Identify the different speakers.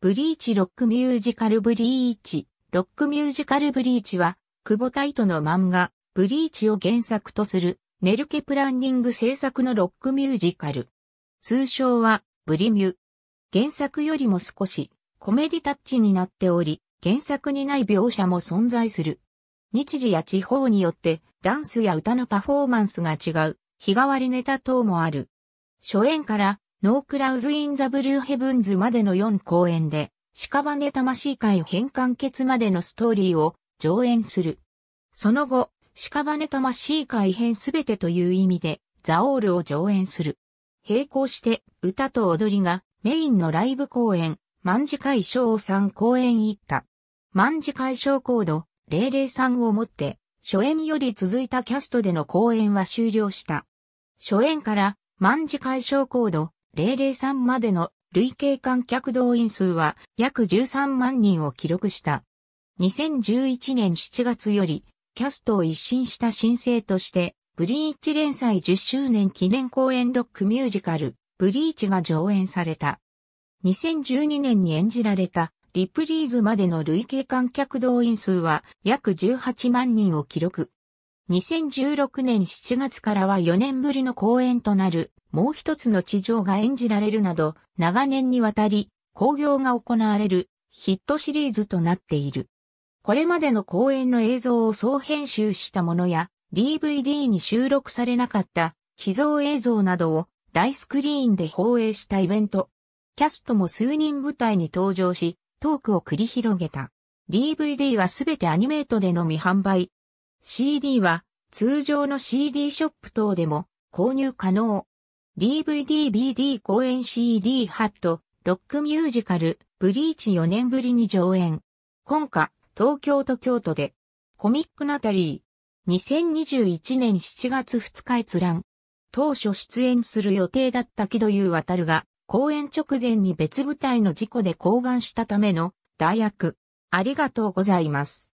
Speaker 1: ブリーチロックミュージカルブリーチ、ロックミュージカルブリーチは、久保タイトの漫画、ブリーチを原作とする、ネルケプランニング制作のロックミュージカル。通称は、ブリミュ。原作よりも少し、コメディタッチになっており、原作にない描写も存在する。日時や地方によって、ダンスや歌のパフォーマンスが違う、日替わりネタ等もある。初演からノークラウズ・イン・ザ・ブルー・ヘブンズまでの4公演で、屍魂会変完結までのストーリーを上演する。その後、屍魂会編すべてという意味で、ザオールを上演する。並行して、歌と踊りがメインのライブ公演、万事会賞を3公演行った。万事会賞コード003をもって、初演より続いたキャストでの公演は終了した。初演から万事会賞コード003までの累計観客動員数は約13万人を記録した。2011年7月より、キャストを一新した新生として、ブリーチ連載10周年記念公演ロックミュージカル、ブリーチが上演された。2012年に演じられた、リプリーズまでの累計観客動員数は約18万人を記録。2016年7月からは4年ぶりの公演となる、もう一つの地上が演じられるなど、長年にわたり、興行が行われるヒットシリーズとなっている。これまでの公演の映像を総編集したものや、DVD に収録されなかった秘蔵映像などを大スクリーンで放映したイベント。キャストも数人舞台に登場し、トークを繰り広げた。DVD はすべてアニメートでのみ販売、CD は通常の CD ショップ等でも購入可能。DVD、BD 公演 CD ハット、ロックミュージカル、ブリーチ4年ぶりに上演。今夏、東京と京都で。コミックナタリー。2021年7月2日閲覧。当初出演する予定だった木戸優渡るが、公演直前に別舞台の事故で降板したための、代役。ありがとうございます。